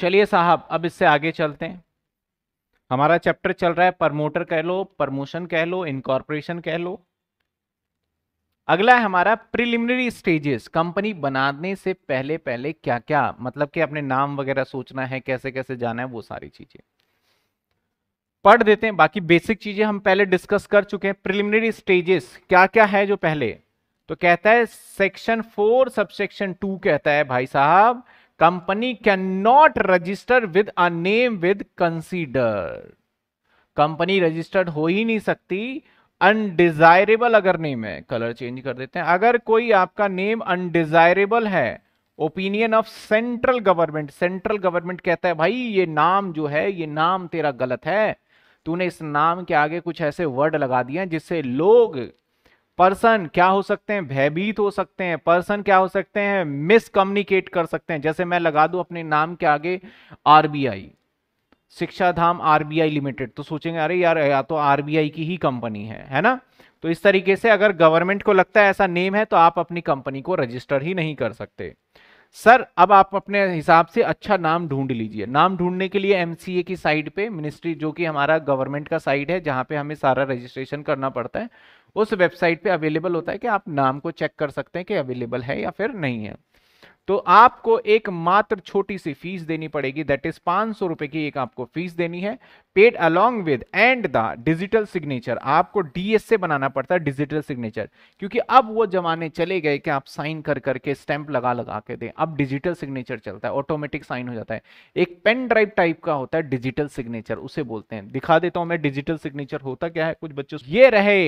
चलिए साहब अब इससे आगे चलते हैं हमारा चैप्टर चल रहा है प्रमोटर कह लो प्रमोशन कह लो इनकॉर्पोरेशन कह लो अगला है हमारा प्रिलिमिनरी स्टेजेस कंपनी बनाने से पहले पहले क्या क्या मतलब कि अपने नाम वगैरह सोचना है कैसे कैसे जाना है वो सारी चीजें पढ़ देते हैं बाकी बेसिक चीजें हम पहले डिस्कस कर चुके हैं प्रिलिमिनरी स्टेजेस क्या क्या है जो पहले तो कहता है सेक्शन फोर सबसेक्शन टू कहता है भाई साहब company can not register with a name with consider company registered हो ही नहीं सकती अनडिजायरेबल अगर नेम है कलर चेंज कर देते हैं अगर कोई आपका नेम अनडिजायरेबल है opinion of central government central government कहता है भाई ये नाम जो है ये नाम तेरा गलत है तूने इस नाम के आगे कुछ ऐसे वर्ड लगा दिए जिससे लोग पर्सन क्या हो सकते हैं भयभीत हो सकते हैं पर्सन क्या हो सकते हैं मिसकम्युनिकेट कर सकते हैं जैसे मैं लगा दूं अपने नाम के आगे आरबीआई शिक्षा धाम आरबीआई लिमिटेड तो सोचेंगे अरे यार या तो आरबीआई की ही कंपनी है है ना तो इस तरीके से अगर गवर्नमेंट को लगता है ऐसा नेम है तो आप अपनी कंपनी को रजिस्टर ही नहीं कर सकते सर अब आप अपने हिसाब से अच्छा नाम ढूंढ लीजिए नाम ढूंढने के लिए एमसीए की साइट पे मिनिस्ट्री जो कि हमारा गवर्नमेंट का साइट है जहाँ पे हमें सारा रजिस्ट्रेशन करना पड़ता है उस वेबसाइट पे अवेलेबल होता है कि आप नाम को चेक कर सकते हैं कि अवेलेबल है या फिर नहीं है तो आपको एक मात्र छोटी सी फीस देनी पड़ेगी दैट इज पांच सौ रुपए की एक आपको फीस देनी है paid along with and the digital signature आपको डीएस से बनाना पड़ता है डिजिटल सिग्नेचर क्योंकि अब वो जमाने चले गए कि आप साइन कर करके स्टैंप लगा लगा के दें अब डिजिटल सिग्नेचर चलता है ऑटोमेटिक साइन हो जाता है एक पेन ड्राइव टाइप का होता है डिजिटल सिग्नेचर उसे बोलते हैं दिखा देता हूं मैं डिजिटल सिग्नेचर होता क्या है कुछ बच्चों ये रहे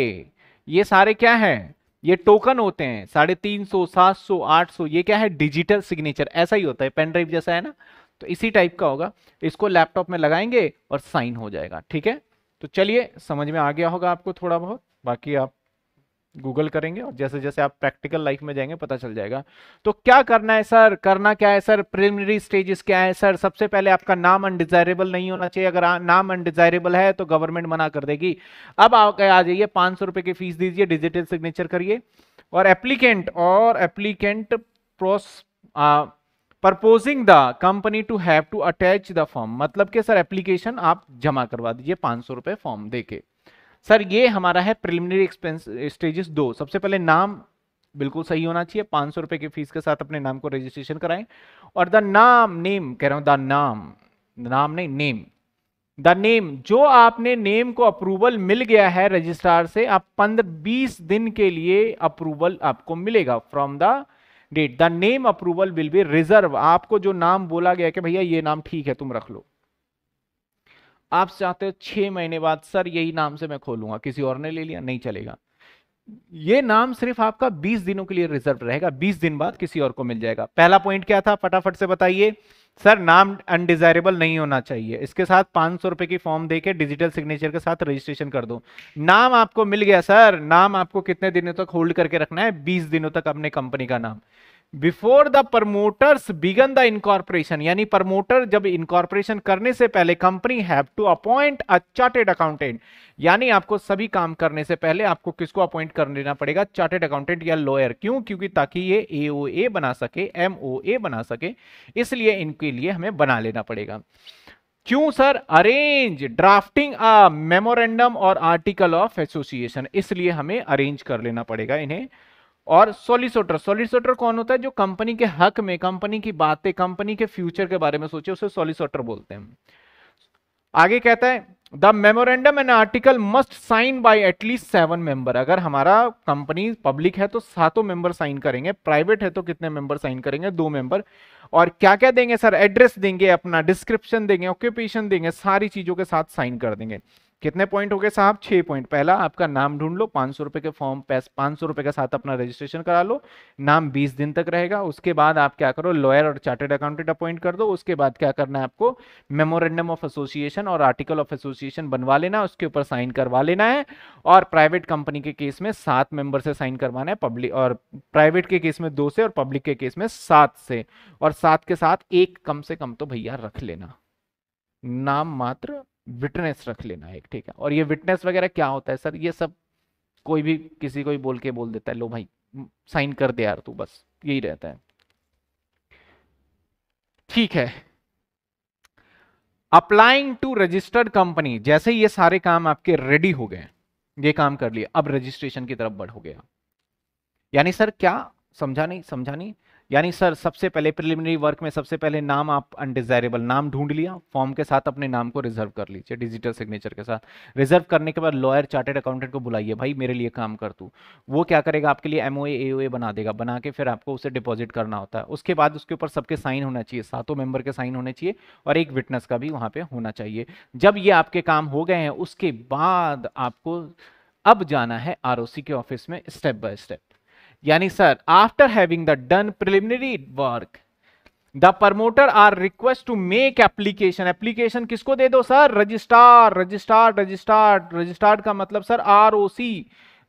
ये सारे क्या है ये टोकन होते हैं साढ़े तीन सौ सात सौ आठ सौ ये क्या है डिजिटल सिग्नेचर ऐसा ही होता है पेन ड्राइव जैसा है ना तो इसी टाइप का होगा इसको लैपटॉप में लगाएंगे और साइन हो जाएगा ठीक है तो चलिए समझ में आ गया होगा आपको थोड़ा बहुत बाकी आप गूगल करेंगे और जैसे जैसे आप प्रैक्टिकल लाइफ में जाएंगे पता चल जाएगा तो क्या करना है सर करना क्या है सर प्रिलिमिनरी स्टेजेस क्या है सर सबसे पहले आपका नाम अनडिजायरेबल नहीं होना चाहिए अगर नाम अनडिजायरेबल है तो गवर्नमेंट मना कर देगी अब आप आ जाइए पाँच सौ की फीस दीजिए डिजिटल सिग्नेचर करिए और एप्लीकेंट और applicant proposing the company to have to attach the form मतलब कि सर एप्लीकेशन आप जमा करवा दीजिए पाँच सौ रुपए फॉर्म देके सर ये हमारा है प्रिलिमिनरी एक्सपेंस स्टेजेस दो सबसे पहले नाम बिल्कुल सही होना चाहिए पांच सौ रुपए की फीस के साथ अपने नाम को रजिस्ट्रेशन कराएं और द नाम नेम कह रहा हूं द नाम नाम नहीं नेम द नेम जो आपने नेम को अप्रूवल मिल गया है रजिस्ट्रार से आप पंद्रह बीस दिन के लिए अप्रूवल आपको मिलेगा from the date the name approval will be reserve आपको जो नाम बोला गया कि भैया ये नाम ठीक है तुम रख लो आप चाहते हो छह महीने बाद सर यही नाम से मैं खोलूंगा किसी और ने ले लिया नहीं चलेगा ये नाम सिर्फ आपका 20 दिनों के लिए रिजर्व रहेगा 20 दिन बाद किसी और को मिल जाएगा पहला पॉइंट क्या था फटाफट से बताइए सर नाम अनडिजायरेबल नहीं होना चाहिए इसके साथ पांच सौ रुपए की फॉर्म देके डिजिटल सिग्नेचर के साथ रजिस्ट्रेशन कर दो नाम आपको मिल गया सर नाम आपको कितने दिनों तक होल्ड करके रखना है बीस दिनों तक अपने कंपनी का नाम before the promoters began the incorporation यानी प्रमोटर जब इनकॉर्पोरेशन करने से पहले company have to appoint a chartered accountant यानी आपको सभी काम करने से पहले आपको किसको अपॉइंट कर लेना पड़ेगा चार्टेड अकाउंटेंट या लॉयर क्यों क्योंकि ताकि ये ए बना सके एमओए बना सके इसलिए इनके लिए हमें बना लेना पड़ेगा क्यों sir arrange drafting a memorandum और आर्टिकल ऑफ एसोसिएशन इसलिए हमें अरेंज कर लेना पड़ेगा इन्हें और सोलिसोटर सोलिसोटर कौन होता है जो कंपनी के हक में कंपनी की बातें कंपनी के फ्यूचर के बारे में सोचे उसे सोलिसोटर बोलते हैं आगे कहता है the memorandum and article must sign by at least seven member अगर हमारा कंपनी पब्लिक है तो सातों मेंबर साइन करेंगे प्राइवेट है तो कितने मेंबर साइन करेंगे दो मेंबर और क्या क्या देंगे सर एड्रेस देंगे अपना डिस्क्रिप्शन देंगे ऑक्यूपेशन देंगे सारी चीजों के साथ साइन कर देंगे कितने पॉइंट हो गए साहब छह पॉइंट पहला आपका नाम ढूंढ लो पांच सौ रुपए के फॉर्म पाँच सौ रुपए के साथ अपना रजिस्ट्रेशन करा लो नाम बीस दिन तक रहेगा उसके बाद आप क्या करो लॉयर और चार्टेड अकाउंटेंट अपॉइंट कर दो उसके बाद क्या करना है आपको मेमोरेंडम ऑफ एसोसिएशन और आर्टिकल ऑफ एसोसिएशन बनवा लेना उसके ऊपर साइन करवा लेना है और प्राइवेट कंपनी के केस में सात मेंबर से साइन करवाना है पब्लिक और प्राइवेट के केस में दो से और पब्लिक के केस में सात से और सात के साथ एक कम से कम तो भैया रख लेना नाम मात्र विटनेस रख लेना एक ठीक है और ये विटनेस वगैरह क्या होता है सर ये सब कोई भी किसी को भी बोल के बोल देता है लो भाई साइन कर दे यार तू बस यही रहता है ठीक है अप्लाइंग टू रजिस्टर्ड कंपनी जैसे ये सारे काम आपके रेडी हो गए ये काम कर लिए अब रजिस्ट्रेशन की तरफ बढ़ हो गया यानी सर क्या समझा नहीं समझा नहीं यानी सर सबसे पहले प्रिलिमिनरी वर्क में सबसे पहले नाम आप अनडिजायरेबल नाम ढूंढ लिया फॉर्म के साथ अपने नाम को रिजर्व कर लीजिए डिजिटल सिग्नेचर के साथ रिजर्व करने के बाद लॉयर चार्टेड अकाउंटेंट को बुलाइए भाई मेरे लिए काम कर तू वो क्या करेगा आपके लिए एमओ ए बना देगा बना के फिर आपको उसे डिपॉजिट करना होता है उसके बाद उसके ऊपर सबके साइन होना चाहिए सातों मेंबर के साइन होने चाहिए और एक विटनेस का भी वहाँ पर होना चाहिए जब ये आपके काम हो गए हैं उसके बाद आपको अब जाना है आर के ऑफिस में स्टेप बाय स्टेप यानी sir after having the done preliminary work the promoter are request to make application application किसको दे दो सर रजिस्टार रजिस्टार्ड रजिस्टार्ड रजिस्टार्ड का मतलब सर आर ओ सी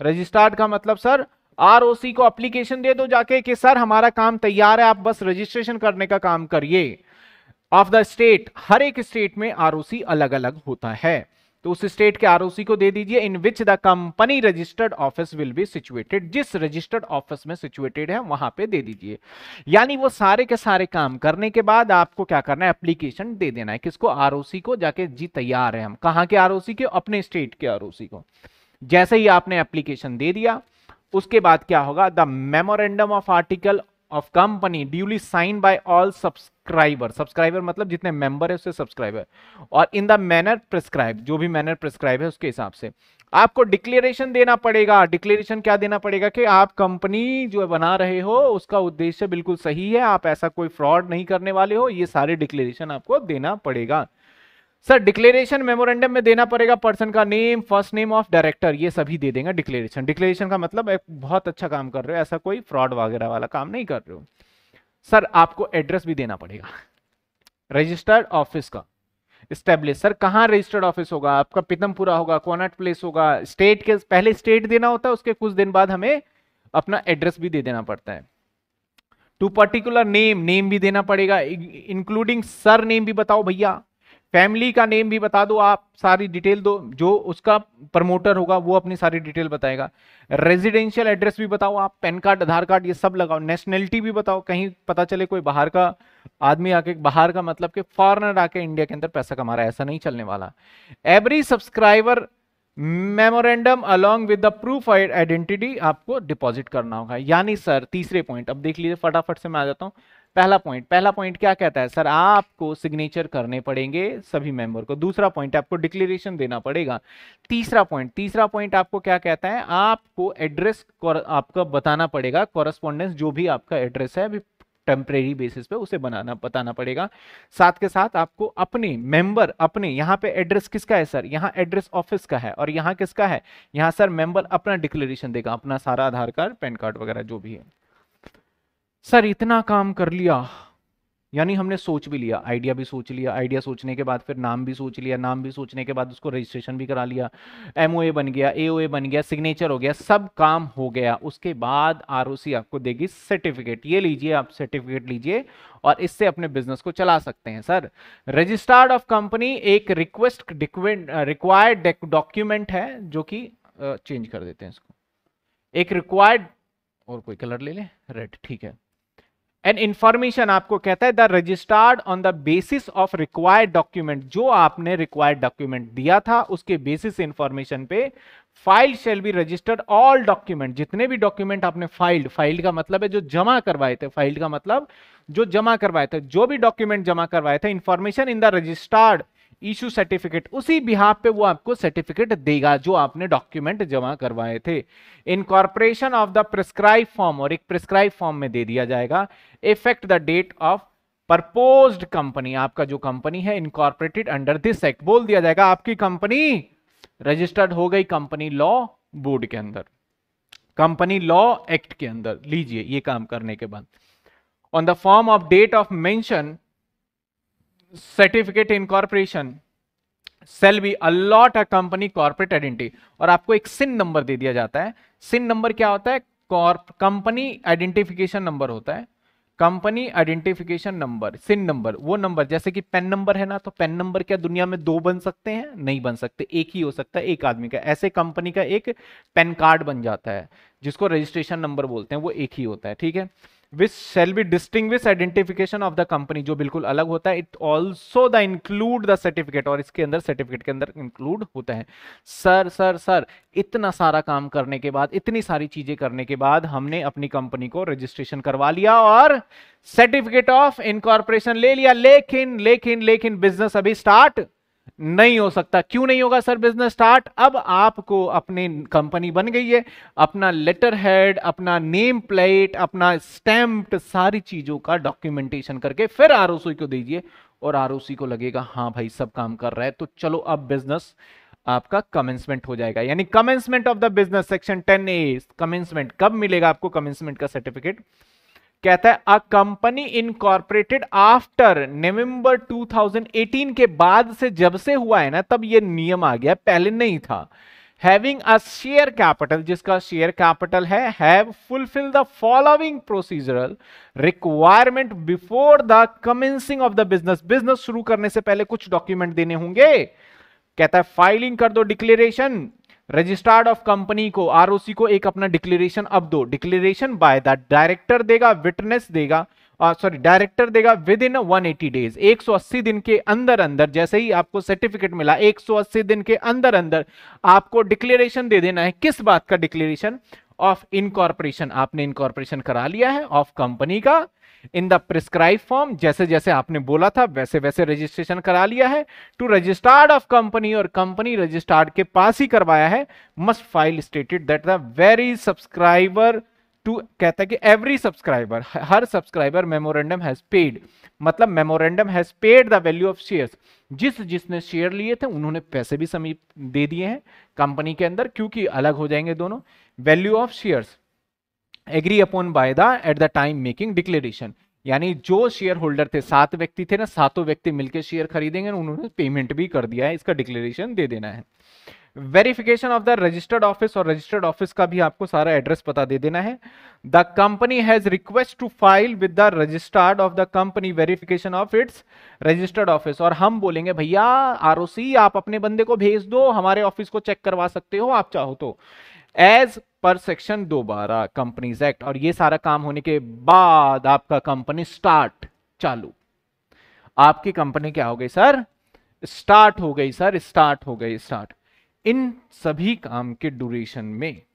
रजिस्टार्ड का मतलब सर आर ओ सी को एप्लीकेशन दे दो जाके कि सर हमारा काम तैयार है आप बस रजिस्ट्रेशन करने का काम करिए ऑफ द स्टेट हर एक स्टेट में आर ओ सी अलग अलग होता है तो उस स्टेट के आरओसी को दे दीजिए in which the company registered office will be situated जिस रजिस्टर्ड ऑफिस में सिचुएटेड है वहां पे दे दीजिए यानी वो सारे के सारे काम करने के बाद आपको क्या करना है एप्लीकेशन दे देना है किसको आरओसी को जाके जी तैयार है हम कहा के आरओसी के अपने स्टेट के आरओसी को जैसे ही आपने एप्लीकेशन दे दिया उसके बाद क्या होगा the memorandum of article of company duly sign by all subscriber subscriber मतलब जितने मेंबर है उससे सब्सक्राइबर और इन द मैनर प्रिस्क्राइब जो भी मैनर प्रिस्क्राइब है उसके हिसाब से आपको डिक्लेरेशन देना पड़ेगा डिक्लेरेशन क्या देना पड़ेगा कि आप कंपनी जो बना रहे हो उसका उद्देश्य बिल्कुल सही है आप ऐसा कोई फ्रॉड नहीं करने वाले हो ये सारे डिक्लेरेशन आपको देना पड़ेगा सर डिक्लेरेशन मेमोरेंडम में देना पड़ेगा पर्सन का name first name of director ये सभी दे देंगे डिक्लेरेशन डिक्लेरेशन का मतलब एक बहुत अच्छा काम कर रहे हो ऐसा कोई फ्रॉड वगैरह वाला काम नहीं कर रहे हो सर आपको एड्रेस भी देना पड़ेगा रजिस्टर्ड ऑफिस का स्टेब्लिश सर कहाँ रजिस्टर्ड ऑफिस होगा आपका पीतमपुरा होगा कॉनट प्लेस होगा स्टेट के पहले स्टेट देना होता है उसके कुछ दिन बाद हमें अपना एड्रेस भी दे देना पड़ता है टू पर्टिकुलर नेम नेम भी देना पड़ेगा इंक्लूडिंग सर नेम भी बताओ भैया फैमिली का नेम भी बता दो आप सारी डिटेल दो जो उसका प्रमोटर होगा वो अपनी सारी डिटेल बताएगा रेजिडेंशियल एड्रेस भी बताओ आप पैन कार्ड आधार कार्ड ये सब लगाओ नेशनैलिटी भी बताओ कहीं पता चले कोई बाहर का आदमी आके बाहर का मतलब कि फॉरनर आके इंडिया के अंदर पैसा कमा रहा है ऐसा नहीं चलने वाला every subscriber memorandum along with the proof identity आपको डिपॉजिट करना होगा यानी सर तीसरे पॉइंट अब देख लीजिए फटाफट से मैं आ जाता हूँ पहला पॉइंट पहला पॉइंट क्या कहता है सर आपको सिग्नेचर करने पड़ेंगे सभी मेंबर को दूसरा पॉइंट आपको डिक्लेरेशन देना पड़ेगा तीसरा पॉइंट तीसरा पॉइंट आपको क्या कहता है आपको एड्रेस आपका बताना पड़ेगा कॉरेस्पॉन्डेंस जो भी आपका एड्रेस है अभी टेम्परेरी बेसिस पे उसे बनाना बताना पड़ेगा साथ के साथ आपको अपने मेंबर अपने यहाँ पे एड्रेस किसका है सर यहाँ एड्रेस ऑफिस का है और यहाँ किसका है यहाँ सर मेंबर अपना डिक्लेरेशन देगा अपना सारा आधार कार्ड पैन कार्ड वगैरह जो भी है सर इतना काम कर लिया यानी हमने सोच भी लिया आइडिया भी सोच लिया आइडिया सोचने के बाद फिर नाम भी सोच लिया नाम भी सोचने के बाद उसको रजिस्ट्रेशन भी करा लिया एम बन गया ए बन गया सिग्नेचर हो गया सब काम हो गया उसके बाद आर आपको देगी सर्टिफिकेट ये लीजिए आप सर्टिफिकेट लीजिए और इससे अपने बिजनेस को चला सकते हैं सर रजिस्टार्ड ऑफ कंपनी एक रिक्वेस्ट रिक्वायर्ड डॉक्यूमेंट है जो कि चेंज कर देते हैं इसको एक रिक्वायर्ड और कोई कलर ले लें रेड ठीक है एंड इंफॉर्मेशन आपको कहता है the registered on the basis of required document जो आपने रिक्वायर्ड डॉक्यूमेंट दिया था उसके बेसिस इंफॉर्मेशन पे file shall be registered all document जितने भी डॉक्यूमेंट आपने फाइल्ड फाइल्ड का मतलब है जो जमा करवाए थे फाइल्ड का मतलब जो जमा करवाए थे जो भी डॉक्यूमेंट जमा करवाए थे information in the registered issue certificate उसी बिहाफ पे वो आपको सर्टिफिकेट देगा जो आपने डॉक्यूमेंट जमा करवाए थे incorporation of the prescribe form और एक प्रिस्क्राइब फॉर्म में दे दिया जाएगा effect the date of purpose company आपका जो कंपनी है इनकॉर्पोरेटेड अंडर दिस एक्ट बोल दिया जाएगा आपकी कंपनी रजिस्टर्ड हो गई कंपनी लॉ बोर्ड के अंदर कंपनी लॉ एक्ट के अंदर लीजिए ये काम करने के बाद on the form of date of mention certificate incorporation shall be allot a company corporate identity और आपको एक सिन नंबर दे दिया जाता है सिन नंबर क्या होता है कंपनी आइडेंटिफिकेशन नंबर होता है company identification number CIN number वो नंबर जैसे कि पेन नंबर है ना तो पेन नंबर क्या दुनिया में दो बन सकते हैं नहीं बन सकते एक ही हो सकता है एक आदमी का ऐसे कंपनी का एक पेन कार्ड बन जाता है जिसको रजिस्ट्रेशन नंबर बोलते हैं वो एक ही होता है ठीक है which shall be distinguish identification of the company जो बिल्कुल अलग होता है it also the include the certificate और इसके अंदर सर्टिफिकेट के अंदर इंक्लूड होता है सर सर सर इतना सारा काम करने के बाद इतनी सारी चीजें करने के बाद हमने अपनी कंपनी को रजिस्ट्रेशन करवा लिया और सर्टिफिकेट ऑफ इनकॉर्पोरेशन ले लिया लेकिन लेकिन लेकिन बिजनेस अभी स्टार्ट नहीं हो सकता क्यों नहीं होगा सर बिजनेस स्टार्ट अब आपको अपनी कंपनी बन गई है अपना लेटर हेड अपना नेम प्लेट अपना स्टैम्प्ड सारी चीजों का डॉक्यूमेंटेशन करके फिर आर को दीजिए और आर को लगेगा हाँ भाई सब काम कर रहा है तो चलो अब बिजनेस आपका कमेंसमेंट हो जाएगा यानी commencement of the business section ten A commencement कब मिलेगा आपको कमेंसमेंट का सर्टिफिकेट कहता है a company incorporated after November 2018 के बाद से जब से हुआ है ना तब ये नियम आ गया पहले नहीं था हैविंग अ शेयर कैपिटल जिसका शेयर कैपिटल है have fulfil the following procedural requirement before the commencing of the business business शुरू करने से पहले कुछ डॉक्यूमेंट देने होंगे कहता है फाइलिंग कर दो डिक्लेरेशन रजिस्ट्रार्ड ऑफ कंपनी को आरओसी को एक अपना डिक्लेरेशन अब दो डिक्लेरेशन बाय द डायरेक्टर देगा विटनेस देगा सॉरी डायरेक्टर देगा विद इन 180 डेज 180 दिन के अंदर अंदर जैसे ही आपको सर्टिफिकेट मिला 180 दिन के अंदर अंदर आपको डिक्लेरेशन दे देना है किस बात का डिक्लेरेशन ऑफ इनकॉर्पोरेशन आपने इनकॉर्पोरेशन करा लिया है ऑफ कंपनी का इन द प्रिस्क्राइब फॉर्म जैसे जैसे आपने बोला था वैसे वैसे रजिस्ट्रेशन करा लिया है टू रजिस्टार्ड ऑफ कंपनी और कंपनी रजिस्टार्ड के पास ही करवाया है must file stated that the very subscriber to कहता है कि एवरी सब्सक्राइबर हर सब्सक्राइबर मेमोरेंडम हैज पेड मतलब memorandum has paid the value of shares जिस जिसने शेयर लिए थे उन्होंने पैसे भी समीप दे दिए हैं कंपनी के अंदर क्योंकि अलग हो जाएंगे दोनों value of shares agree upon by the at the time making declaration यानी जो शेयर होल्डर थे सात व्यक्ति थे ना सातों व्यक्ति मिलकर शेयर खरीदेंगे उन्होंने पेमेंट भी कर दिया है इसका डिक्लेरेशन दे देना है verification of the registered office और रजिस्टर्ड ऑफिस का भी आपको सारा एड्रेस पता दे देना है the company has request to file with the registered of the company verification of its registered office और हम बोलेंगे भैया आरओसी आप अपने बंदे को भेज दो हमारे ऑफिस को चेक करवा सकते हो आप चाहो तो एज पर सेक्शन दोबारा कंपनीज एक्ट और ये सारा काम होने के बाद आपका कंपनी स्टार्ट चालू आपकी कंपनी क्या हो गई सर स्टार्ट हो गई सर स्टार्ट हो गई स्टार्ट इन सभी काम के ड्यूरेशन में